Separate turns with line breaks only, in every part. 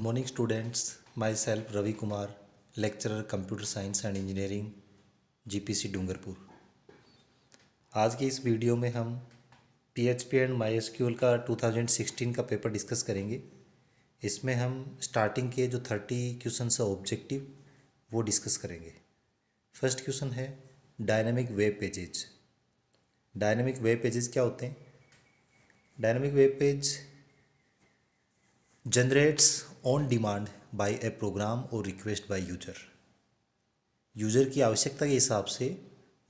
my myself Ravi Kumar lecturer computer science and engineering G P C Dungarpur आज की इस वीडियो में हम P H P and my S Q L का 2016 का पेपर डिस्कस करेंगे इसमें हम स्टार्टिंग के जो 30 क्वेश्चन है ऑब्जेक्टिव वो डिस्कस करेंगे फर्स्ट क्वेश्चन है dynamic web pages dynamic web pages क्या होते हैं dynamic web page generates on demand by a program और रिक्वेस्ट बाय यूजर यूजर की आवश्यकता के हिसाब से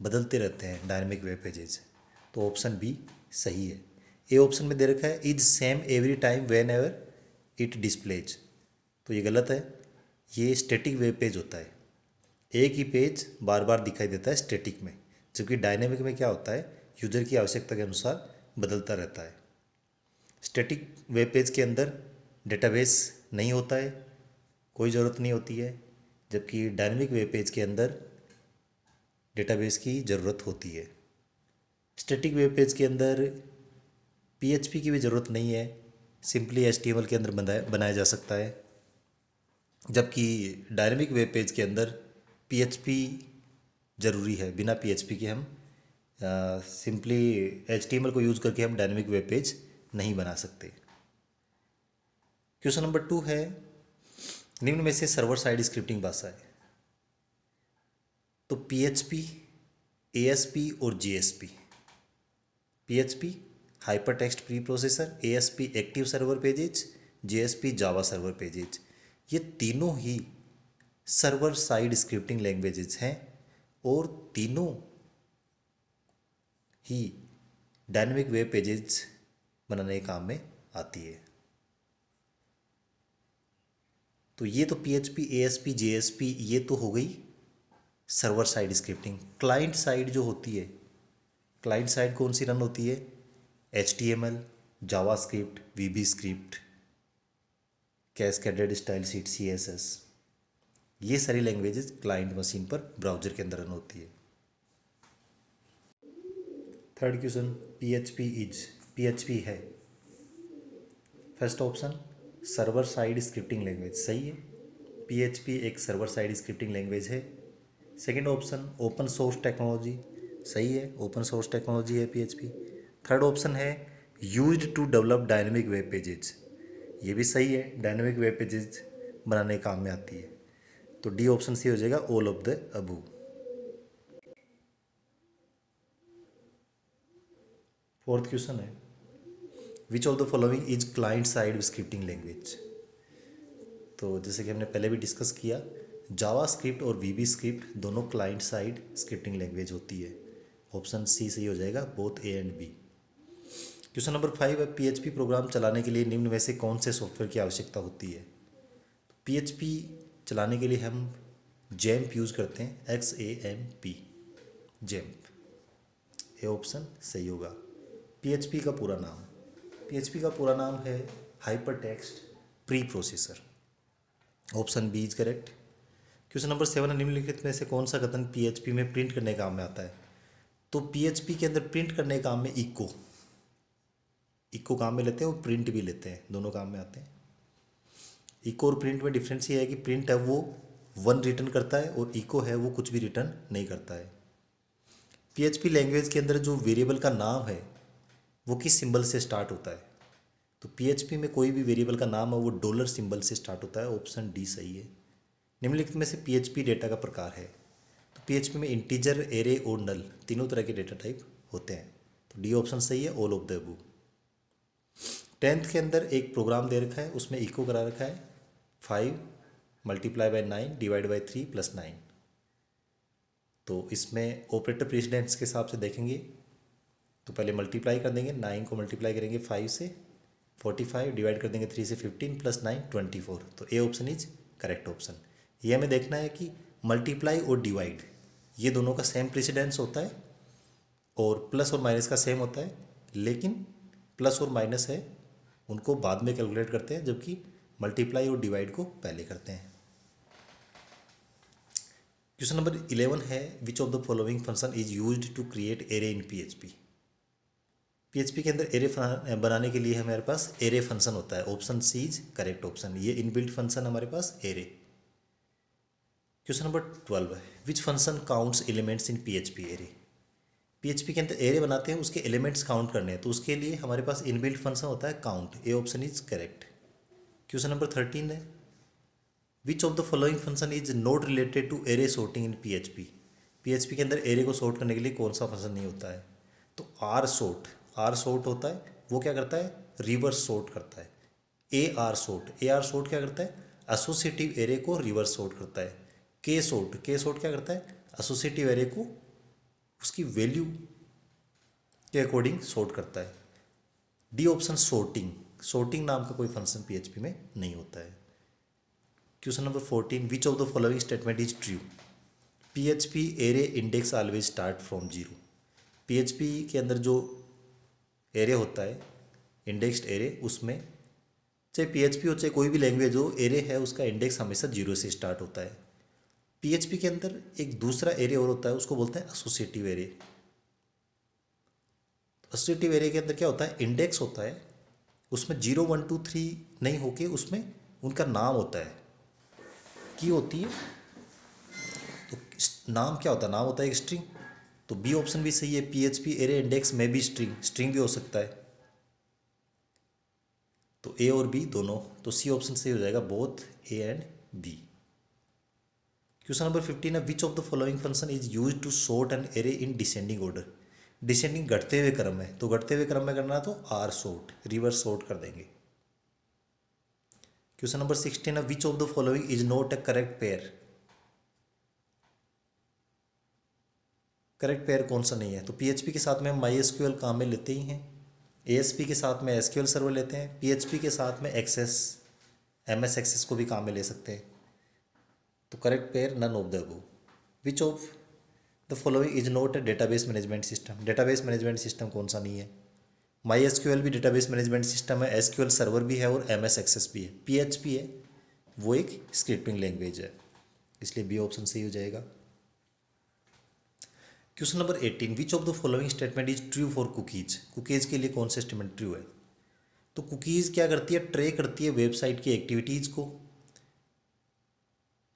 बदलते रहते हैं डायनेमिक वेब पेजेज तो ऑप्शन बी सही है ए ऑप्शन में दे रखा है is same every time whenever it displays तो ये गलत है ये स्टेटिक वेब पेज होता है एक ही पेज बार बार दिखाई देता है स्टेटिक में जबकि डायनेमिक में क्या होता है यूजर की आवश्यकता के अनुसार बदलता रहता है स्टेटिक वेब पेज के अंदर डेटाबेस नहीं होता है कोई ज़रूरत नहीं होती है जबकि डायनेमिक वेब पेज के अंदर डेटाबेस की ज़रूरत होती है स्टैटिक वेब पेज के अंदर पीएचपी की भी ज़रूरत नहीं है सिंपली एच के अंदर बनाया जा सकता है जबकि डायनेमिक वेब पेज के अंदर पीएचपी ज़रूरी है बिना पीएचपी के हम सिंपली एच को यूज़ करके हम डायनेमिक वेब पेज नहीं बना सकते क्वेश्चन नंबर टू है निम्न में से सर्वर साइड स्क्रिप्टिंग भाषा है तो P H P S P और G S P P H P hypertext preprocessor A S P active server pages GSP S P Java server pages ये तीनों ही सर्वर साइड स्क्रिप्टिंग लैंग्वेजेज हैं और तीनों ही dynamic web pages बनाने के काम में आती है तो ये तो P H P A S P J S P ये तो हो गई server side scripting client side जो होती है क्लाइंट साइड कौन सी रन होती है H T M L JavaScript V B script cascaded style sheet C S S ये सारी लैंग्वेजेस क्लाइंट मशीन पर ब्राउजर के अंदर रन होती है third question P H P is P H P है first option server side scripting language सही है पीएचपी एक सर्वर साइड स्क्रिप्टिंग लैंग्वेज है second option open source technology सही है ओपन सोर्स टेक्नोलॉजी है पीएचपी थर्ड ऑप्शन है use to develop dynamic web pages ये भी सही है डायनेमिक वेब पेजेज बनाने के काम में आती है तो डी ऑप्शन सी हो जाएगा all of the above fourth question है which of the following is client side scripting language तो जैसे कि हमने पहले भी डिस्कस किया जावा स्क्रिप्ट और वी बी स्क्रिप्ट दोनों क्लाइंट साइड स्क्रिप्टिंग लैंग्वेज होती है ऑप्शन सी सही हो जाएगा both A and B question number five है पी एच पी प्रोग्राम चलाने के लिए निम्न में से कौन से सॉफ्टवेयर की आवश्यकता होती है पी एच पी चलाने के लिए हम जैम्प यूज़ करते हैं X A M P XAMPP ये ऑप्शन सही होगा पी एच पी का पूरा नाम पीएचपी का पूरा नाम है hypertext preprocessor option B is correct question number seven निम्नलिखित में से कौन सा कथन पीएचपी में प्रिंट करने काम में आता है तो पीएचपी के अंदर प्रिंट करने काम में इको इको काम में लेते हैं और प्रिंट भी लेते हैं दोनों काम में आते हैं इको और प्रिंट में डिफरेंस ये है कि प्रिंट है वो वन रिटर्न करता है और इको है वो कुछ भी रिटर्न नहीं करता है पीएचपी लैंग्वेज के अंदर जो वेरिएबल का नाम है वो किस सिंबल से स्टार्ट होता है तो पीएचपी में कोई भी वेरिएबल का नाम है वो डॉलर सिंबल से स्टार्ट होता है ऑप्शन डी सही है निम्नलिखित में से पीएचपी डेटा का प्रकार है तो पीएचपी में इंटीजर एरे और नल तीनों तरह के डेटा टाइप होते हैं तो डी ऑप्शन सही है all of the above tenth के अंदर एक प्रोग्राम दे रखा है उसमें इको करा रखा है five multiply by nine divide by three plus nine तो इसमें ऑपरेटर प्रेसिडेंट्स के हिसाब से देखेंगे तो पहले मल्टीप्लाई कर देंगे नाइन को मल्टीप्लाई करेंगे फाइव से फोर्टी फाइव डिवाइड कर देंगे थ्री से fifteen plus nine twenty four तो A option is correct option ये हमें देखना है कि मल्टीप्लाई और डिवाइड ये दोनों का सेम प्रेसिडेंस होता है और प्लस और माइनस का सेम होता है लेकिन प्लस और माइनस है उनको बाद में कैलकुलेट करते हैं जबकि मल्टीप्लाई और डिवाइड को पहले करते हैं क्वेश्चन नंबर इलेवन है which of the following function is used to create array in PHP PHP के अंदर एरे बनाने के लिए हमारे पास एरे फंक्शन होता है option C is correct option ये इनबिल्ट फंक्शन हमारे पास एरे क्वेश्चन नंबर ट्वेल्व है which function counts elements in PHP array PHP के अंदर एरे बनाते हैं उसके एलिमेंट्स काउंट करने हैं तो उसके लिए हमारे पास इनबिल्ट फंक्शन होता है count A option is correct question number thirteen है which of the following function is not related to array sorting in PHP PHP के अंदर एरे को सॉर्ट करने के लिए कौन सा फंक्शन नहीं होता है तो आर सॉर्ट आर सोर्ट होता है वो क्या करता है रिवर्स सोर्ट करता है A R sort A R sort क्या करता है एसोसिएटिव एरे को रिवर्स सोर्ट करता है के सोर्ट के सोर्ट क्या करता है एसोसिएटिव एरे को उसकी वैल्यू के अकॉर्डिंग सोर्ट करता है डी ऑप्शन सोर्टिंग सोर्टिंग नाम का कोई फंक्शन पीएचपी में नहीं होता है question number fourteen which of the following statement is true PHP array index always start from zero PHP के अंदर जो एरे होता है इंडेक्स्ड एरे उसमें चाहे पीएचपी हो चाहे कोई भी लैंग्वेज हो एरे है उसका इंडेक्स हमेशा जीरो से स्टार्ट होता है पीएचपी के अंदर एक दूसरा एरे और होता है उसको बोलते हैं एसोसिएटिव एरे एसोसिएटिव एरे के अंदर क्या होता है इंडेक्स होता है उसमें जीरो वन टू थ्री नहीं होके उसमें उनका नाम होता है की होती है तो नाम क्या होता है नाम होता है एक स्ट्रिंग तो बी ऑप्शन भी सही है P H P array index में भी स्ट्रिंग स्ट्रिंग भी हो सकता है तो ए और बी दोनों तो सी ऑप्शन सही हो जाएगा both A and B question number fifteen है which of the following function is use to sort an array in descending order descending घटते हुए क्रम में तो घटते हुए क्रम में करना तो आर सॉर्ट रिवर्स सॉर्ट कर देंगे क्वेश्चन नंबर सिक्सटीन है which of the following is not a correct pair correct pair कौन सा नहीं है तो पी के साथ में हम माई काम में लेते ही हैं ए के साथ में एस सर्वर लेते हैं पी के साथ में एक्सेस एम एस एक्सेस को भी काम में ले सकते हैं तो correct pair none of the go which of the following is not a database management system database management system कौन सा नहीं है माई एस क्यू एल भी डेटाबेस मैनेजमेंट सिस्टम है एस क्यू एल सर्वर भी है और एम एस एक्सेस भी है पी एच पी है वो एक स्क्रिप्टिंग लैंग्वेज है इसलिए बी ऑप्शन सही हो जाएगा question number eighteen which of the following statement is true for cookies cookies के लिए कौन सा स्टेटमेंट ट्रू है तो कुकीज़ क्या करती है ट्रे करती है वेबसाइट की एक्टिविटीज़ को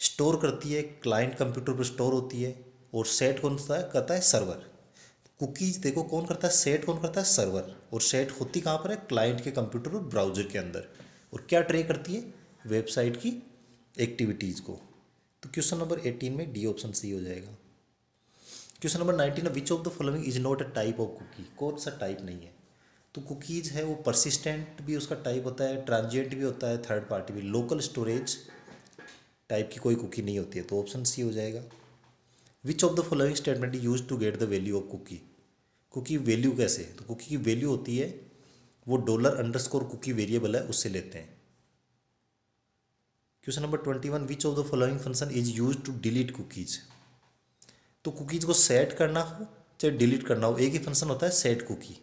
स्टोर करती है क्लाइंट कंप्यूटर पर स्टोर होती है और सेट कौन सा करता है सर्वर कुकीज़ देखो कौन करता है सेट कौन करता है सर्वर और सेट होती कहाँ पर है क्लाइंट के कंप्यूटर और ब्राउजर के अंदर और क्या ट्रे करती है वेबसाइट की एक्टिविटीज़ को तो क्वेश्चन नंबर एटीन में डी ऑप्शन सही हो जाएगा question number nineteen which of the following is not a type of cookie कौन सा टाइप नहीं है तो कुकीज़ है वो परसिस्टेंट भी उसका टाइप होता है ट्रांजिएंट भी होता है थर्ड पार्टी भी लोकल स्टोरेज टाइप की कोई कुकी नहीं होती है तो ऑप्शन सी हो जाएगा which of the following statement use to get the value of cookie cookie value कैसे तो कुकी की वैल्यू होती है वो डॉलर अंडरस्कोर कुकी वेरिएबल है उससे लेते हैं question number twenty one which of the following function is use to delete cookies तो कुकीज़ को सेट करना हो चाहे डिलीट करना हो एक ही फंक्शन होता है सेट कुकी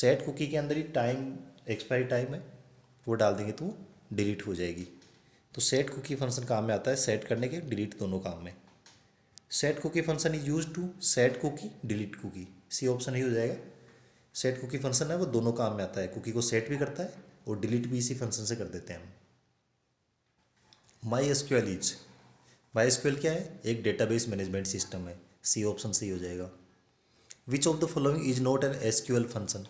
सेट कुकी के अंदर ही टाइम एक्सपायरी टाइम है वो डाल देंगे तो डिलीट हो जाएगी तो सेट कुकी फंक्शन काम में आता है सेट करने के डिलीट दोनों काम में set cookie function is use to set cookie delete cookie C option ही हो जाएगा सेट कुकी फंक्शन है वो दोनों काम में आता है कुकी को सेट भी करता है और डिलीट भी इसी फंक्शन से कर देते हैं हम my S Q L is by क्या है एक डेटाबेस मैनेजमेंट सिस्टम है सी ऑप्शन सही हो जाएगा which of the following is not an S Q L function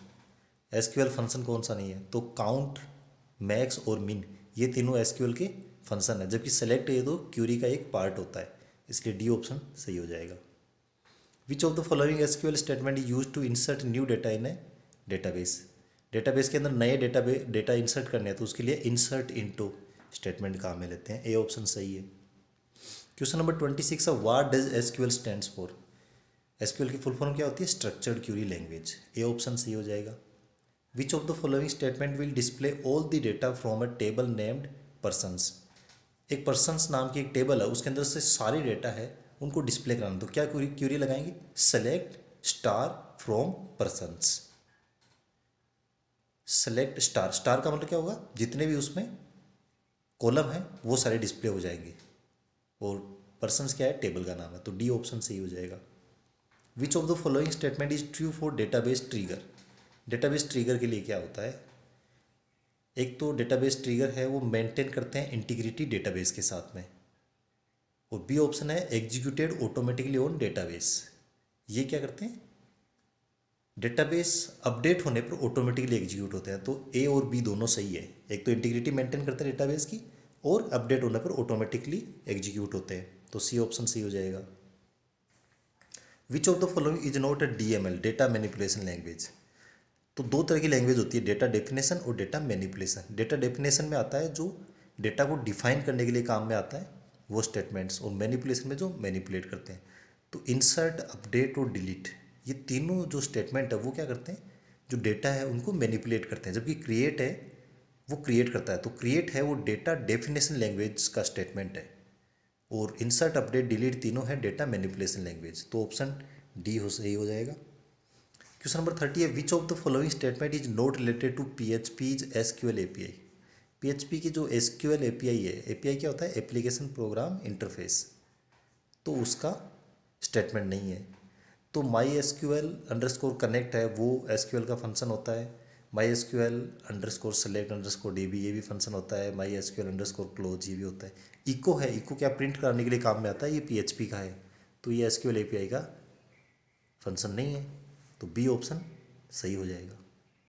S Q L function कौन सा नहीं है तो काउंट मैक्स और मिन ये तीनों एस क्यू एल के फंक्शन है जबकि सेलेक्ट ये तो क्यूरी का एक पार्ट होता है इसलिए डी ऑप्शन सही हो जाएगा which of the following S Q L statement use to insert new data in a database database के अंदर नए डेटा डेटा इंसर्ट करने हैं तो उसके लिए इंसर्ट इनटू स्टेटमेंट काम में लेते हैं ए ऑप्शन सही है क्वेश्चन नंबर ट्वेंटी सिक्स है what does S Q L stand for S Q L की फुल फॉर्म क्या होती है structured query language A option सही हो जाएगा which of the following statement will display all the data from a table named persons एक persons नाम की एक टेबल है उसके अंदर से सारी डेटा है उनको डिस्प्ले कराना तो क्या क्यूरी क्यूरी लगाएंगे select star from persons select star star का मतलब क्या होगा जितने भी उसमें कॉलम है वो सारे डिस्प्ले हो जाएंगे और पर्सन क्या है टेबल का नाम है तो डी ऑप्शन सही हो जाएगा which of the following statement is true for database data database trigger के लिए क्या होता है एक तो डेटाबेस ट्रीगर है वो मेंटेन करते हैं इंटीग्रिटी डेटाबेस के साथ में और बी ऑप्शन है एग्जीक्यूटेड ऑटोमेटिकली ऑन डेटाबेस ये क्या करते हैं डेटाबेस अपडेट होने पर ऑटोमेटिकली एग्जीक्यूट होते हैं तो ए और बी दोनों सही है एक तो इंटीग्रिटी मेंटेन करते हैं डेटाबेस की और अपडेट होने पर ऑटोमेटिकली एग्जीक्यूट होते हैं तो सी ऑप्शन सी हो जाएगा which of the following is not a D M L data manipulation language तो दो तरह की लैंग्वेज होती है डेटा डेफिनेशन और डेटा मैनिपुलेशन डेटा डेफिनेशन में आता है जो डेटा को डिफाइन करने के लिए काम में आता है वो स्टेटमेंट्स और मैनिपुलेशन में जो मैनिपुलेट करते हैं तो इंसर्ट अपडेट और डिलीट ये तीनों जो स्टेटमेंट है वो क्या करते हैं जो डेटा है उनको मैनिपुलेट करते हैं जबकि क्रिएट है वो क्रिएट करता है तो क्रिएट है वो डेटा डेफिनेशन लैंग्वेज का स्टेटमेंट है और इंसर्ट अपडेट डिलीट तीनों है डेटा मैनिपुलेशन लैंग्वेज तो ऑप्शन डी हो सही हो जाएगा क्वेश्चन नंबर थर्टी है which of the following statement is not related to P H P is S Q L A P I P H P की जो S Q L A P I है A P आई क्या होता है application program interface तो उसका statement नहीं है तो my S Q L underscore connect है वो एस क्यू एल का फंक्शन होता है my S Q L underscore select underscore D B ये भी फंक्शन होता है my S Q L underscore close ये भी होता है इको है इको क्या प्रिंट कराने के लिए काम में आता है ये पी एच पी का है तो ये S Q L A P I का फंक्शन नहीं है तो बी ऑप्शन सही हो जाएगा